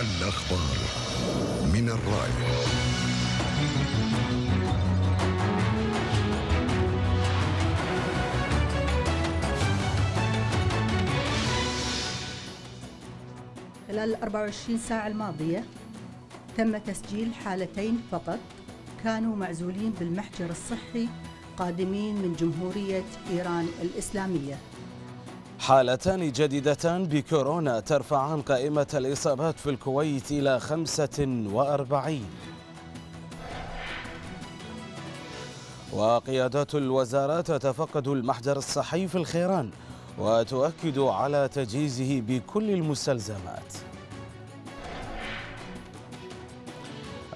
الأخبار من الرائع خلال 24 ساعة الماضية تم تسجيل حالتين فقط كانوا معزولين بالمحجر الصحي قادمين من جمهورية إيران الإسلامية حالتان جديدتان بكورونا ترفعان قائمة الإصابات في الكويت إلى 45 وقيادات الوزارة تتفقد المحجر الصحي في الخيران وتؤكد على تجهيزه بكل المستلزمات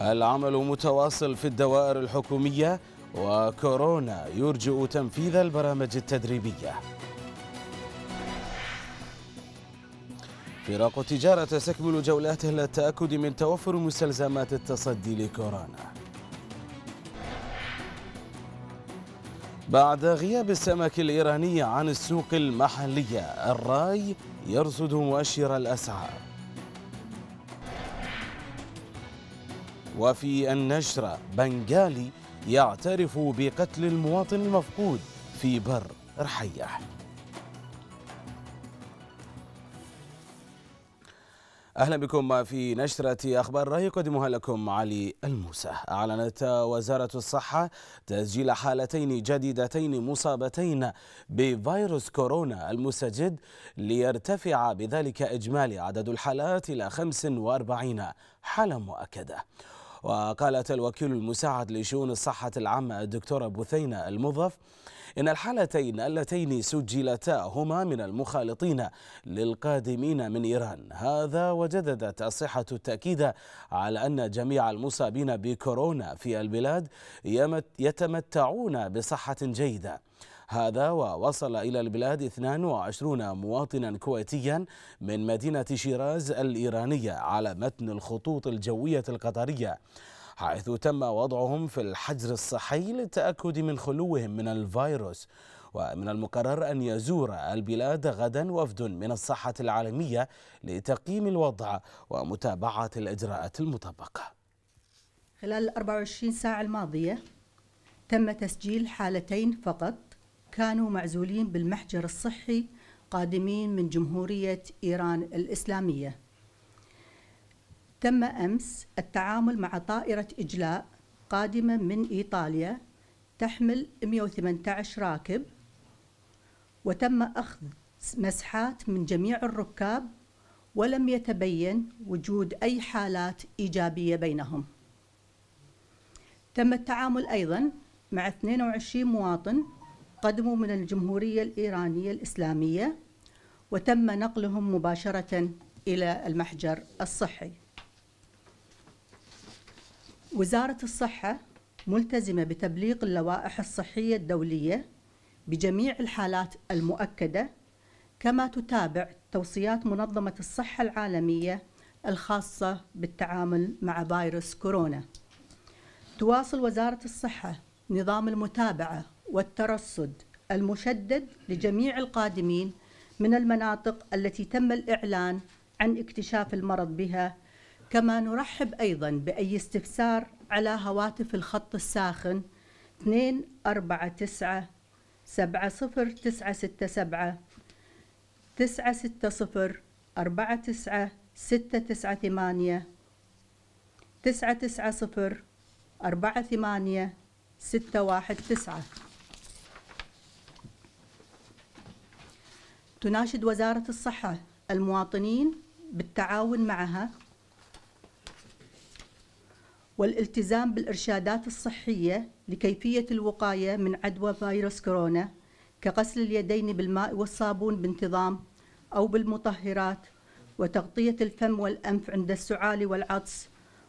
العمل متواصل في الدوائر الحكومية وكورونا يرجئ تنفيذ البرامج التدريبية فرق التجارة تستكمل جولاته للتأكد من توفر مستلزمات التصدي لكورونا بعد غياب السمك الإيراني عن السوق المحلية الراي يرصد مؤشر الأسعار وفي النشرة بنغالي يعترف بقتل المواطن المفقود في بر رحيح أهلا بكم في نشرة أخبار رأي يقدمها لكم علي الموسى أعلنت وزارة الصحة تسجيل حالتين جديدتين مصابتين بفيروس كورونا المستجد ليرتفع بذلك إجمالي عدد الحالات إلى 45 حالة مؤكدة وقالت الوكيل المساعد لشؤون الصحة العامة الدكتورة بثينة المضف إن الحالتين اللتين سجلتا هما من المخالطين للقادمين من إيران هذا وجددت الصحة التأكيد على أن جميع المصابين بكورونا في البلاد يتمتعون بصحة جيدة هذا ووصل إلى البلاد 22 مواطنا كويتيا من مدينة شيراز الإيرانية على متن الخطوط الجوية القطرية حيث تم وضعهم في الحجر الصحي للتأكد من خلوهم من الفيروس ومن المقرر أن يزور البلاد غدا وفد من الصحة العالمية لتقييم الوضع ومتابعة الإجراءات المطبقة خلال 24 ساعة الماضية تم تسجيل حالتين فقط كانوا معزولين بالمحجر الصحي قادمين من جمهورية إيران الإسلامية تم أمس التعامل مع طائرة إجلاء قادمة من إيطاليا تحمل 118 راكب وتم أخذ مسحات من جميع الركاب ولم يتبين وجود أي حالات إيجابية بينهم تم التعامل أيضا مع 22 مواطن قدموا من الجمهورية الإيرانية الإسلامية وتم نقلهم مباشرة إلى المحجر الصحي وزارة الصحة ملتزمة بتبليغ اللوائح الصحية الدولية بجميع الحالات المؤكدة كما تتابع توصيات منظمة الصحة العالمية الخاصة بالتعامل مع فيروس كورونا تواصل وزارة الصحة نظام المتابعة والترصد المشدد لجميع القادمين من المناطق التي تم الإعلان عن اكتشاف المرض بها كما نرحب أيضا بأي استفسار على هواتف الخط الساخن 249 تسعة 960 49 698 990 48 619 تناشد وزارة الصحة المواطنين بالتعاون معها والالتزام بالإرشادات الصحية لكيفية الوقاية من عدوى فيروس كورونا كغسل اليدين بالماء والصابون بانتظام أو بالمطهرات وتغطية الفم والأنف عند السعال والعطس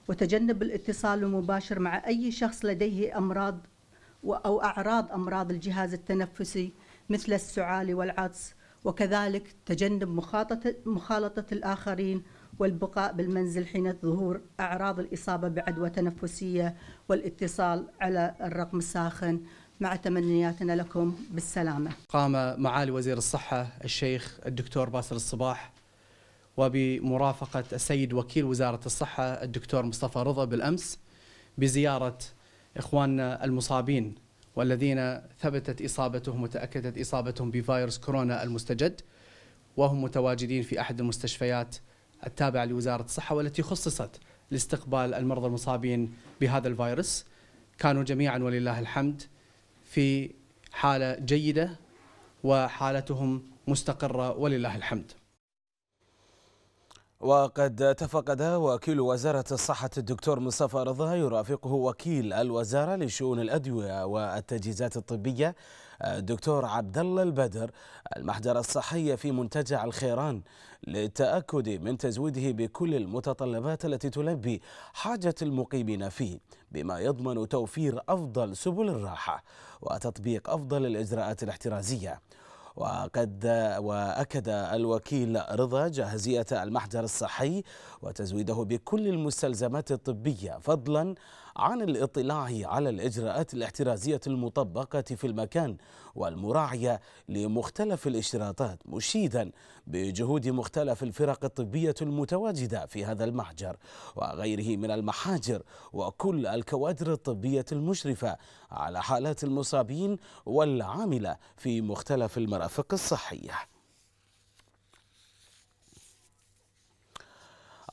وتجنب الاتصال المباشر مع أي شخص لديه أمراض أو أعراض أمراض الجهاز التنفسي مثل السعال والعطس وكذلك تجنب مخالطة الآخرين والبقاء بالمنزل حين ظهور أعراض الإصابة بعدوى تنفسية والاتصال على الرقم الساخن مع تمنياتنا لكم بالسلامة قام معالي وزير الصحة الشيخ الدكتور باسل الصباح وبمرافقة السيد وكيل وزارة الصحة الدكتور مصطفى رضا بالأمس بزيارة إخواننا المصابين والذين ثبتت اصابتهم وتاكدت اصابتهم بفيروس كورونا المستجد وهم متواجدين في احد المستشفيات التابعه لوزاره الصحه والتي خصصت لاستقبال المرضى المصابين بهذا الفيروس كانوا جميعا ولله الحمد في حاله جيده وحالتهم مستقره ولله الحمد وقد تفقد وكيل وزارة الصحة الدكتور مصطفى رضا يرافقه وكيل الوزارة لشؤون الأدوية والتجهيزات الطبية الدكتور عبد الله البدر المحجر الصحي في منتجع الخيران للتأكد من تزويده بكل المتطلبات التي تلبي حاجة المقيمين فيه بما يضمن توفير أفضل سبل الراحة وتطبيق أفضل الإجراءات الاحترازية وقد وأكد الوكيل رضا جاهزية المحجر الصحي وتزويده بكل المستلزمات الطبية فضلا عن الاطلاع على الإجراءات الاحترازية المطبقة في المكان والمراعية لمختلف الاشتراطات مشيدا بجهود مختلف الفرق الطبية المتواجدة في هذا المحجر وغيره من المحاجر وكل الكوادر الطبية المشرفة على حالات المصابين والعاملة في مختلف المرافق الصحية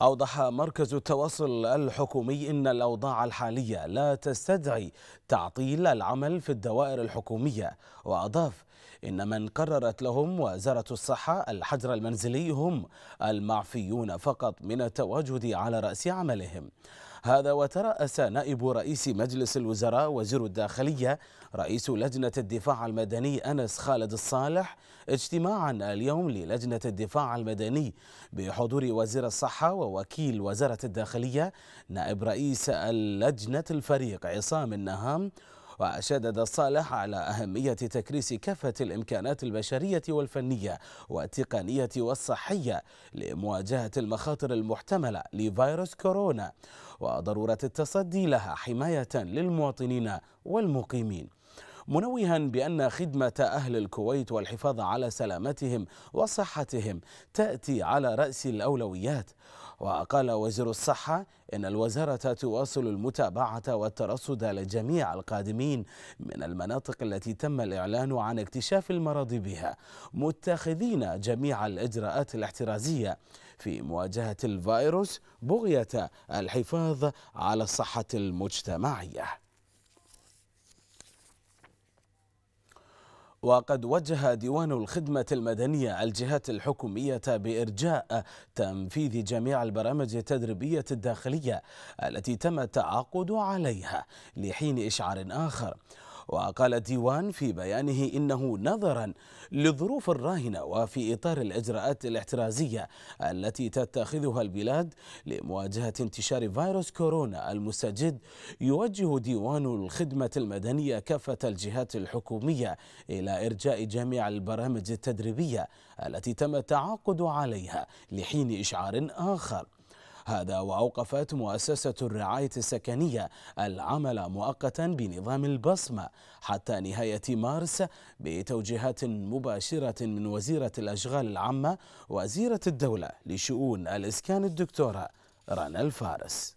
أوضح مركز التواصل الحكومي أن الأوضاع الحالية لا تستدعي تعطيل العمل في الدوائر الحكومية وأضاف إن من قررت لهم وزارة الصحة الحجر المنزلي هم المعفيون فقط من التواجد على رأس عملهم هذا وترأس نائب رئيس مجلس الوزراء وزير الداخلية رئيس لجنة الدفاع المدني أنس خالد الصالح اجتماعا اليوم للجنة الدفاع المدني بحضور وزير الصحة ووكيل وزارة الداخلية نائب رئيس اللجنة الفريق عصام النهام وشدد صالح على أهمية تكريس كافة الإمكانات البشرية والفنية والتقنية والصحية لمواجهة المخاطر المحتملة لفيروس كورونا وضرورة التصدي لها حماية للمواطنين والمقيمين منوها بأن خدمة أهل الكويت والحفاظ على سلامتهم وصحتهم تأتي على رأس الأولويات وقال وزير الصحة إن الوزارة تواصل المتابعة والترصد لجميع القادمين من المناطق التي تم الإعلان عن اكتشاف المرض بها متخذين جميع الإجراءات الاحترازية في مواجهة الفيروس بغية الحفاظ على الصحة المجتمعية وقد وجه ديوان الخدمة المدنية الجهات الحكومية بإرجاء تنفيذ جميع البرامج التدريبية الداخلية التي تم التعاقد عليها لحين إشعار آخر وقال الديوان في بيانه إنه نظرا للظروف الراهنة وفي إطار الإجراءات الاحترازية التي تتخذها البلاد لمواجهة انتشار فيروس كورونا المستجد يوجه ديوان الخدمة المدنية كافة الجهات الحكومية إلى إرجاء جميع البرامج التدريبية التي تم التعاقد عليها لحين إشعار آخر هذا وأوقفت مؤسسة الرعاية السكنية العمل مؤقتا بنظام البصمة حتى نهاية مارس بتوجيهات مباشرة من وزيرة الأشغال العامة وزيرة الدولة لشؤون الإسكان الدكتورة رنا الفارس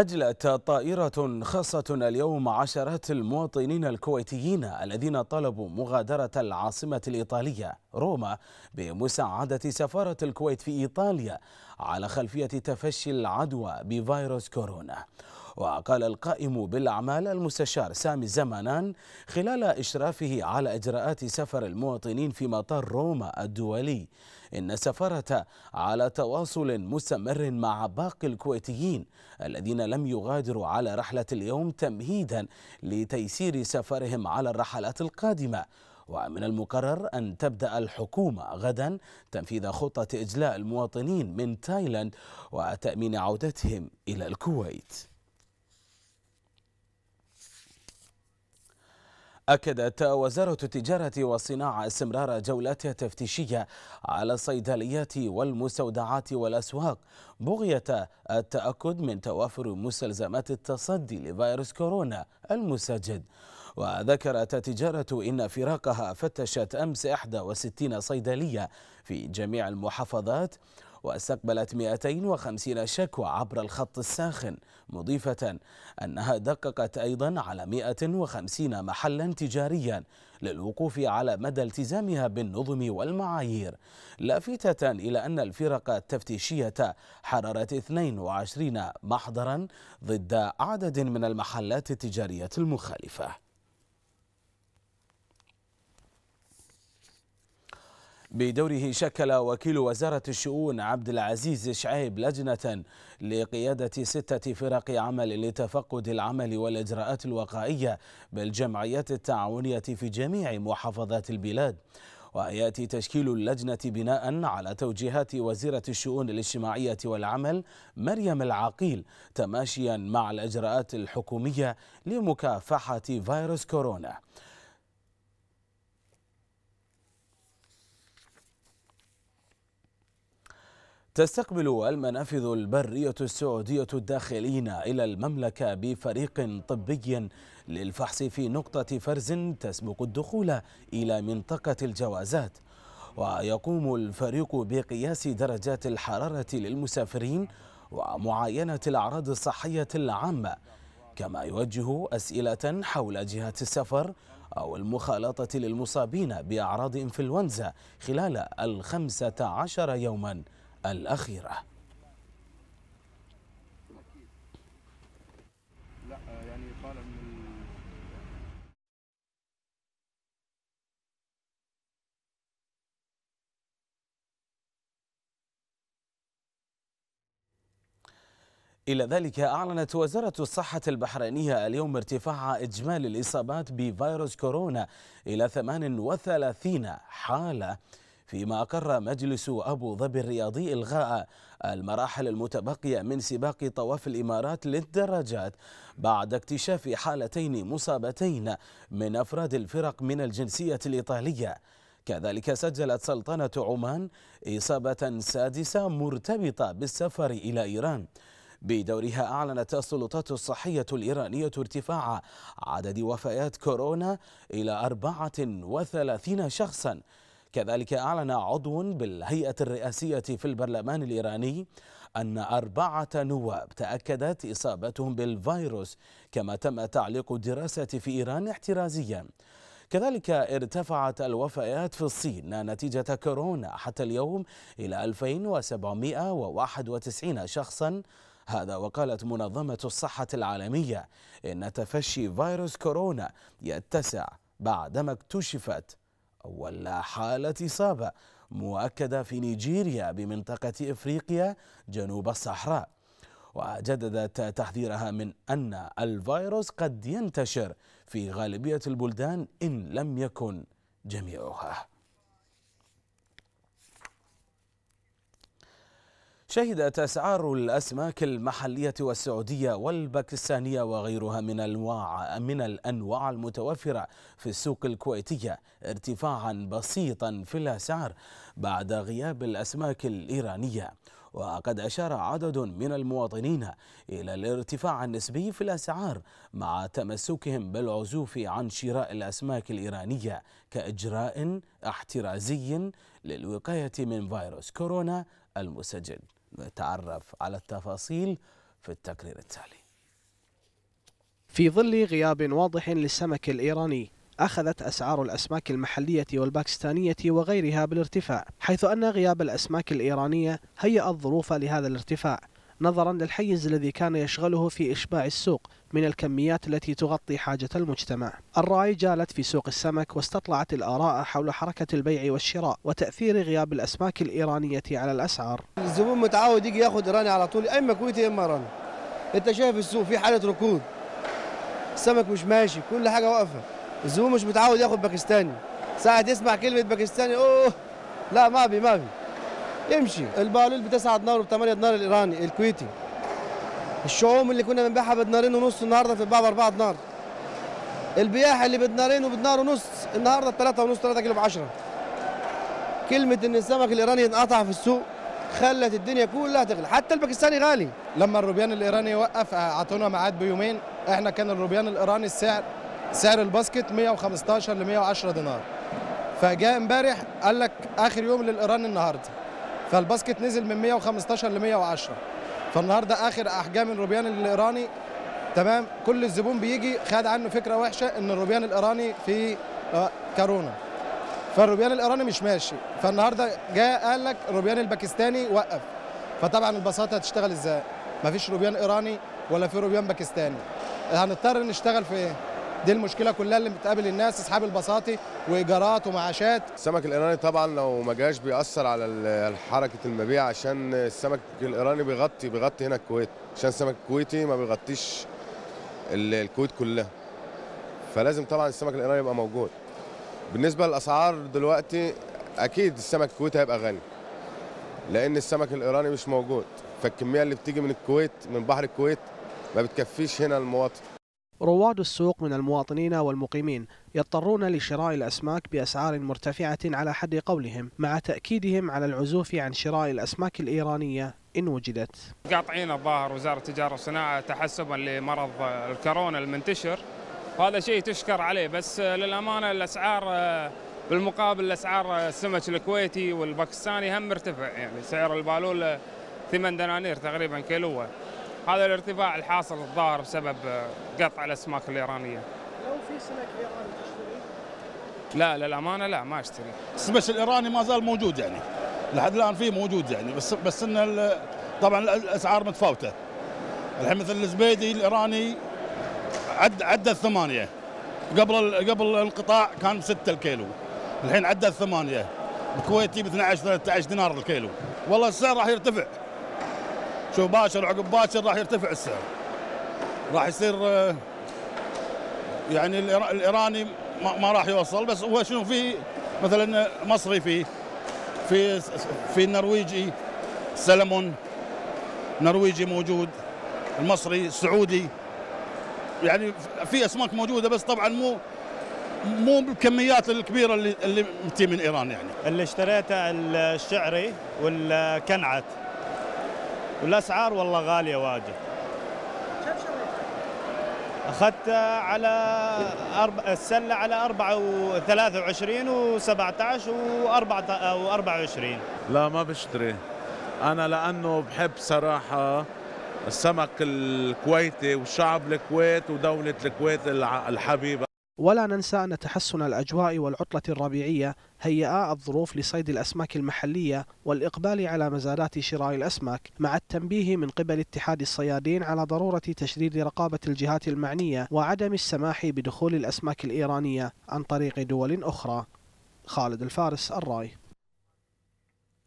أجلت طائرة خاصة اليوم عشرات المواطنين الكويتيين الذين طلبوا مغادرة العاصمة الإيطالية روما بمساعدة سفارة الكويت في إيطاليا على خلفية تفشي العدوى بفيروس كورونا وقال القائم بالأعمال المستشار سامي زمانان خلال إشرافه على إجراءات سفر المواطنين في مطار روما الدولي إن سفارة على تواصل مستمر مع باقي الكويتيين الذين لم يغادروا على رحلة اليوم تمهيدا لتيسير سفرهم على الرحلات القادمة ومن المقرر أن تبدأ الحكومة غدا تنفيذ خطة إجلاء المواطنين من تايلاند وتأمين عودتهم إلى الكويت أكدت وزارة التجارة والصناعة استمرار جولاتها التفتيشية على الصيدليات والمستودعات والأسواق بغية التأكد من توافر مستلزمات التصدي لفيروس كورونا المسجد وذكرت التجارة إن فراقها فتشت أمس 61 صيدلية في جميع المحافظات واستقبلت 250 شكوى عبر الخط الساخن مضيفة أنها دققت أيضا على 150 محلا تجاريا للوقوف على مدى التزامها بالنظم والمعايير لافتة إلى أن الفرق التفتيشية حررت 22 محضرا ضد عدد من المحلات التجارية المخالفة بدوره شكل وكيل وزارة الشؤون عبد العزيز شعيب لجنة لقيادة ستة فرق عمل لتفقد العمل والإجراءات الوقائية بالجمعيات التعاونية في جميع محافظات البلاد وياتي تشكيل اللجنه بناء على توجيهات وزيره الشؤون الاجتماعيه والعمل مريم العقيل تماشيا مع الاجراءات الحكوميه لمكافحه فيروس كورونا تستقبل المنافذ البرية السعودية الداخلين إلى المملكة بفريق طبي للفحص في نقطة فرز تسبق الدخول إلى منطقة الجوازات ويقوم الفريق بقياس درجات الحرارة للمسافرين ومعاينة الأعراض الصحية العامة كما يوجه أسئلة حول جهات السفر أو المخالطة للمصابين بأعراض إنفلونزا خلال الخمسة عشر يوماً الأخيرة آه، يعني إلى ذلك أعلنت وزارة الصحة البحرينية اليوم ارتفاع إجمالي الإصابات بفيروس كورونا إلى 38 حالة فيما أقر مجلس أبو ظبي الرياضي إلغاء المراحل المتبقية من سباق طواف الإمارات للدراجات بعد اكتشاف حالتين مصابتين من أفراد الفرق من الجنسية الإيطالية كذلك سجلت سلطنة عمان إصابة سادسة مرتبطة بالسفر إلى إيران بدورها أعلنت السلطات الصحية الإيرانية ارتفاع عدد وفيات كورونا إلى 34 شخصاً كذلك أعلن عضو بالهيئة الرئاسية في البرلمان الإيراني أن أربعة نواب تأكدت إصابتهم بالفيروس كما تم تعليق الدراسة في إيران احترازيا كذلك ارتفعت الوفيات في الصين نتيجة كورونا حتى اليوم إلى 2791 شخصا هذا وقالت منظمة الصحة العالمية إن تفشي فيروس كورونا يتسع بعدما اكتشفت ولا حالة إصابة مؤكدة في نيجيريا بمنطقة إفريقيا جنوب الصحراء وجددت تحذيرها من أن الفيروس قد ينتشر في غالبية البلدان إن لم يكن جميعها شهدت أسعار الأسماك المحلية والسعودية والباكستانية وغيرها من أنواع من الأنواع المتوفرة في السوق الكويتية ارتفاعا بسيطا في الأسعار بعد غياب الأسماك الإيرانية وقد أشار عدد من المواطنين إلى الارتفاع النسبي في الأسعار مع تمسكهم بالعزوف عن شراء الأسماك الإيرانية كإجراء احترازي للوقاية من فيروس كورونا المسجل نتعرف على التفاصيل في التقرير التالي في ظل غياب واضح للسمك الإيراني أخذت أسعار الأسماك المحلية والباكستانية وغيرها بالارتفاع حيث أن غياب الأسماك الإيرانية هيأ الظروف لهذا الارتفاع نظرا للحيز الذي كان يشغله في إشباع السوق من الكميات التي تغطي حاجة المجتمع الرأي جالت في سوق السمك واستطلعت الآراء حول حركة البيع والشراء وتأثير غياب الأسماك الإيرانية على الأسعار الزبون متعود يجي ياخذ إيراني على طول إما كويتي إما إيراني أنت شايف السوق في حالة ركود السمك مش ماشي كل حاجة واقفة الزبون مش متعود ياخذ باكستاني ساعة يسمع كلمة باكستاني أوه لا ما بي ما بي يمشي البالول ب 9 دينار وب 8 دينار الايراني الكويتي الشعوم اللي كنا بنبيعها بدنارين ونص النهارده بتتباع ب 4 دينار البياح اللي بدنارين وبدنار ونص النهارده ب 3 ونص 3 كيلو ب 10 كلمه ان السمك الايراني انقطع في السوق خلت الدنيا كلها تغلى حتى الباكستاني غالي لما الروبيان الايراني وقف آه، اعطونا ميعاد بيومين احنا كان الروبيان الايراني السعر سعر الباسكت 115 ل 110 دينار فجاء امبارح قال لك اخر يوم للايراني النهارده فالباسكت نزل من 115 ل 110 فالنهارده اخر احجام الروبيان الايراني تمام كل الزبون بيجي خد عنه فكره وحشه ان الروبيان الايراني في آه، كورونا فالروبيان الايراني مش ماشي فالنهارده جاء قال لك الروبيان الباكستاني وقف فطبعا البساطة هتشتغل ازاي مفيش روبيان ايراني ولا في روبيان باكستاني هنضطر نشتغل في ايه دي المشكله كلها اللي بتقابل الناس اصحاب البساطي وايجارات ومعاشات السمك الايراني طبعا لو ما جاش بيأثر على حركه المبيع عشان السمك الايراني بيغطي بيغطي هنا الكويت عشان السمك الكويتي ما بيغطيش الكويت كلها فلازم طبعا السمك الايراني يبقى موجود بالنسبه للاسعار دلوقتي اكيد السمك الكويتي هيبقى غالي لان السمك الايراني مش موجود فالكميه اللي بتيجي من الكويت من بحر الكويت ما بتكفيش هنا المواطن رواد السوق من المواطنين والمقيمين يضطرون لشراء الأسماك بأسعار مرتفعة على حد قولهم مع تأكيدهم على العزوف عن شراء الأسماك الإيرانية إن وجدت قاطعين الظاهر وزارة التجارة والصناعة تحسبا لمرض الكورونا المنتشر وهذا شيء تشكر عليه بس للأمانة الأسعار بالمقابل أسعار السمك الكويتي والباكستاني هم مرتفع يعني سعر البالول ثمان دنانير تقريبا كيلوه هذا الارتفاع الحاصل الظاهر بسبب قطع الاسماك الايرانيه. لو في سمك ايراني تشتري؟ لا للامانه لا ما اشتري. السمك الايراني ما زال موجود يعني لحد الان فيه موجود يعني بس بس ان طبعا الاسعار متفاوته. الحين مثل الزبيدي الايراني عد عدى الثمانيه قبل قبل القطاع كان بسته الكيلو الحين عدى الثمانيه الكويتي ب 12 13 دينار الكيلو والله السعر راح يرتفع شو باشر عقب باشر راح يرتفع السعر راح يصير آه، يعني الايراني ما راح يوصل بس هو شنو في مثلا مصري فيه في في النرويجي سلمون نرويجي موجود المصري السعودي يعني في اسماك موجوده بس طبعا مو مو بالكميات الكبيره اللي اللي من ايران يعني اللي اشتريته الشعري والكنعت والاسعار والله غاليه واجد اخذت على أرب... السله على 23 و17 و24 لا ما بشتري انا لانه بحب صراحه السمك الكويتي وشعب الكويت ودوله الكويت الحبيبه ولا ننسى أن تحسن الأجواء والعطلة الربيعية هيئا الظروف لصيد الأسماك المحلية والإقبال على مزادات شراء الأسماك مع التنبيه من قبل اتحاد الصيادين على ضرورة تشديد رقابة الجهات المعنية وعدم السماح بدخول الأسماك الإيرانية عن طريق دول أخرى خالد الفارس الراي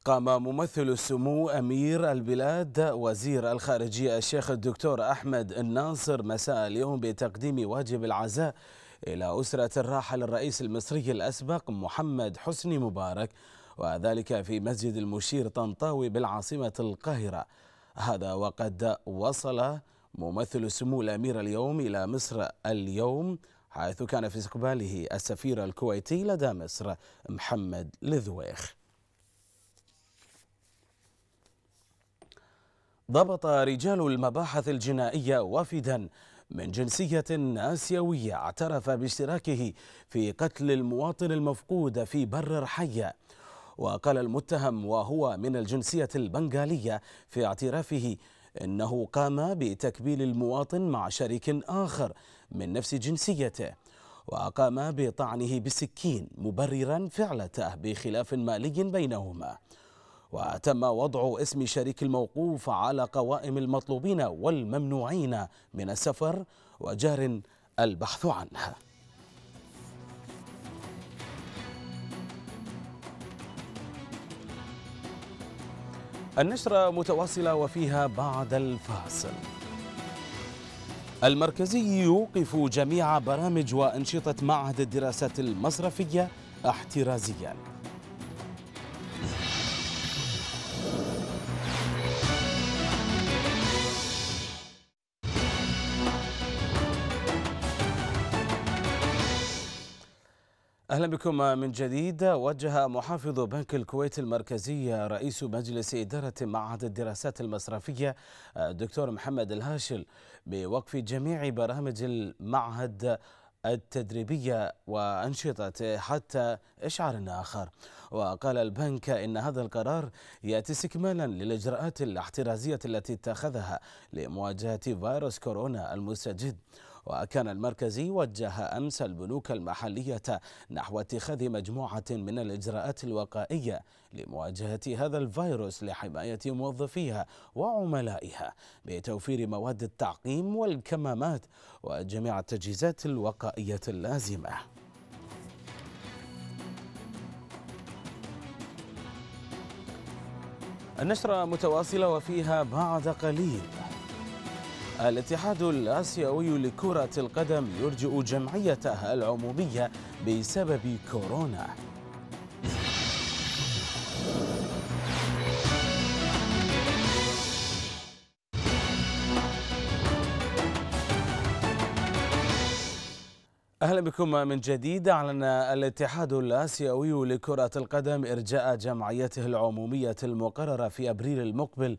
قام ممثل السمو أمير البلاد وزير الخارجية الشيخ الدكتور أحمد الناصر مساء اليوم بتقديم واجب العزاء إلى أسرة الراحل الرئيس المصري الأسبق محمد حسني مبارك وذلك في مسجد المشير طنطاوي بالعاصمة القاهرة هذا وقد وصل ممثل سمو الأمير اليوم إلى مصر اليوم حيث كان في استقباله السفير الكويتي لدى مصر محمد لذويخ ضبط رجال المباحث الجنائية وفدا من جنسية آسيوية اعترف باشتراكه في قتل المواطن المفقود في برر حية وقال المتهم وهو من الجنسية البنغالية في اعترافه إنه قام بتكبيل المواطن مع شريك آخر من نفس جنسيته وقام بطعنه بالسكين مبررا فعلته بخلاف مالي بينهما وتم وضع اسم شريك الموقوف على قوائم المطلوبين والممنوعين من السفر وجار البحث عنها النشرة متواصلة وفيها بعد الفاصل المركزي يوقف جميع برامج وأنشطة معهد الدراسات المصرفية احترازياً أهلا بكم من جديد وجه محافظ بنك الكويت المركزي رئيس مجلس إدارة معهد الدراسات المصرفية الدكتور محمد الهاشل بوقف جميع برامج المعهد التدريبية وأنشطته حتى إشعار آخر وقال البنك إن هذا القرار يأتي استكمالا للإجراءات الاحترازية التي اتخذها لمواجهة فيروس كورونا المستجد وكان المركزي وجه أمس البنوك المحلية نحو اتخاذ مجموعة من الإجراءات الوقائية لمواجهة هذا الفيروس لحماية موظفيها وعملائها بتوفير مواد التعقيم والكمامات وجميع التجهيزات الوقائية اللازمة النشرة متواصلة وفيها بعد قليل الاتحاد الآسيوي لكرة القدم يرجئ جمعيته العمومية بسبب كورونا اهلا بكم من جديد اعلن الاتحاد الاسيوي لكره القدم ارجاء جمعيته العموميه المقرره في ابريل المقبل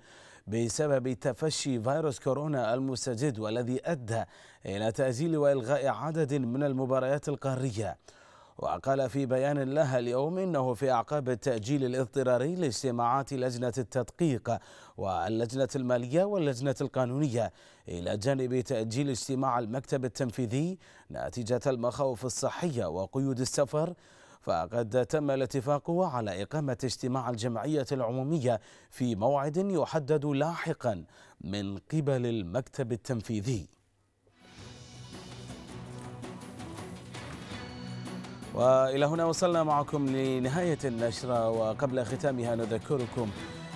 بسبب تفشي فيروس كورونا المستجد والذي أدى إلى تأجيل وإلغاء عدد من المباريات القارية وقال في بيان لها اليوم انه في اعقاب التاجيل الاضطراري لاجتماعات لجنه التدقيق واللجنه الماليه واللجنه القانونيه الى جانب تاجيل اجتماع المكتب التنفيذي نتيجه المخاوف الصحيه وقيود السفر فقد تم الاتفاق على إقامة اجتماع الجمعية العمومية في موعد يحدد لاحقا من قبل المكتب التنفيذي وإلى هنا وصلنا معكم لنهاية النشرة وقبل ختامها نذكركم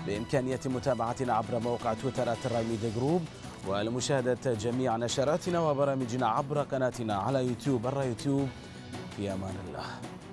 بإمكانية متابعتنا عبر موقع تويتر ميديا جروب ولمشاهدة جميع نشراتنا وبرامجنا عبر قناتنا على يوتيوب برا يوتيوب في أمان الله